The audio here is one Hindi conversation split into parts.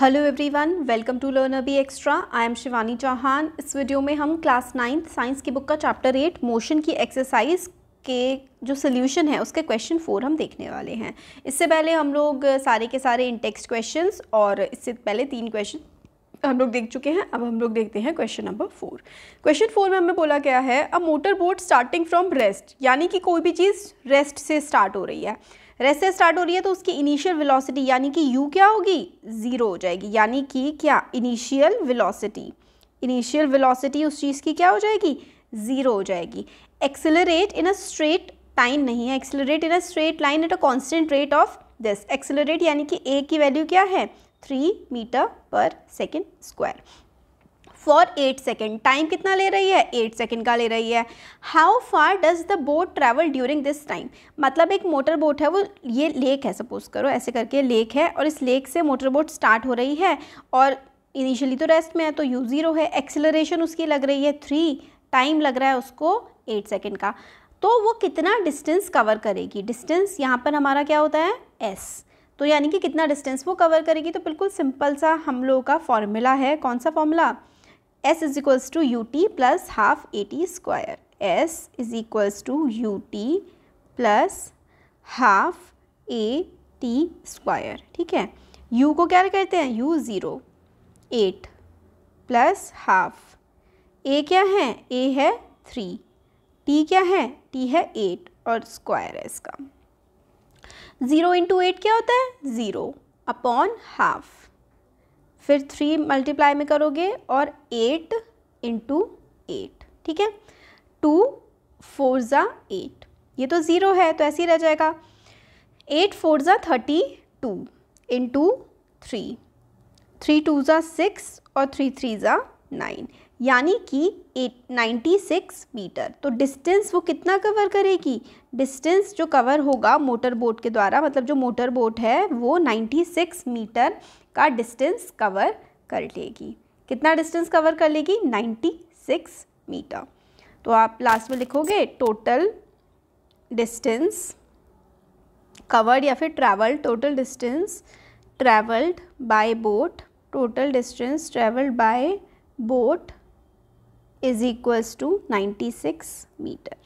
Hello everyone welcome to learn अभी extra I am Shivani Chauhan इस वीडियो में हम क्लास नाइन्थ साइंस की बुक का चैप्टर एट मोशन की एक्सरसाइज के जो सोल्यूशन है उसके क्वेश्चन फोर हम देखने वाले हैं इससे पहले हम लोग सारे के सारे इन टेक्स्ट क्वेश्चंस और इससे पहले तीन क्वेश्चन हम लोग देख चुके हैं अब हम लोग देखते हैं question number four question four में हमें बोला गया है a motor boat starting from rest यानी कि कोई भी चीज़ रेस्ट से स्टार्ट हो रही है रेस्ट से स्टार्ट हो रही है तो उसकी इनिशियल वेलोसिटी यानी कि यू क्या होगी ज़ीरो हो जाएगी यानी कि क्या इनिशियल विलॉसिटी इनिशियल विलोसिटी उस चीज़ की क्या हो जाएगी ज़ीरो हो जाएगी accelerate in a straight line नहीं है accelerate in a straight line at a constant rate of this accelerate यानी कि ए की वैल्यू क्या है three meter per second square for eight second time कितना ले रही है एट सेकेंड का ले रही है how far does the boat travel during this time मतलब एक मोटर बोट है वो ये लेक है सपोज करो ऐसे करके लेक है और इस लेक से मोटर बोट स्टार्ट हो रही है और इनिशियली तो रेस्ट में है तो यू ज़ीरो है एक्सेलरेशन उसकी लग रही है थ्री टाइम लग रहा है उसको एट सेकेंड का तो वो कितना डिस्टेंस कवर करेगी डिस्टेंस यहाँ पर हमारा क्या होता है एस तो यानी कि कितना डिस्टेंस वो कवर करेगी तो बिल्कुल सिंपल सा हम लोगों का फॉर्मूला है कौन सा formula S is equals to U T plus half A T square S is equals to U T plus half A T square ठीक है यू को क्या कहते हैं U zero eight plus half A क्या है ए है थ्री टी क्या है टी है एट और स्क्वायर है इसका ज़ीरो इंटू एट क्या होता है ज़ीरो अपॉन हाफ फिर थ्री मल्टीप्लाई में करोगे और एट इंटू एट ठीक है टू फोर ज़ा एट ये तो ज़ीरो है तो ऐसे ही रह जाएगा एट फोर ज़ा thirty two into three three two ज़ा सिक्स और थ्री थ्री ज़ा नाइन यानी कि एट नाइन्टी सिक्स मीटर तो डिस्टेंस वो कितना कवर करेगी डिस्टेंस जो कवर होगा मोटर बोट के द्वारा मतलब जो मोटर बोट है वो नाइन्टी सिक्स मीटर का डिस्टेंस कवर कर लेगी कितना डिस्टेंस कवर कर लेगी नाइन्टी सिक्स मीटर तो आप लास्ट में लिखोगे टोटल डिस्टेंस कवर्ड या फिर travel total distance travelled by boat total distance travelled by boat is equals to 96 meter.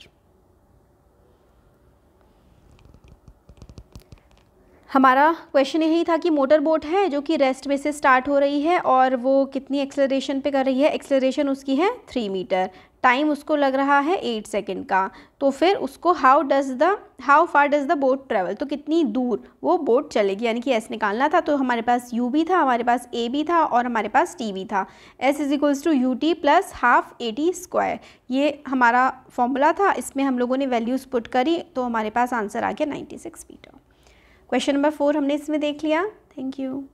हमारा क्वेश्चन यही था कि मोटर बोट है जो कि रेस्ट में से स्टार्ट हो रही है और वो कितनी एक्सेलरेशन पे कर रही है एक्सेलरेशन उसकी है थ्री मीटर टाइम उसको लग रहा है एट सेकेंड का तो फिर उसको how does the how far does the boat travel तो कितनी दूर वो बोट चलेगी यानी कि एस निकालना था तो हमारे पास यू भी था हमारे पास ए भी था और हमारे पास टी भी था S is equals to U T plus half A T square ये हमारा फॉर्मूला था इसमें हम लोगों ने वैल्यूज़ पुट करी तो हमारे पास आंसर आ गया ninety six meter question number four हमने इसमें देख लिया थैंक यू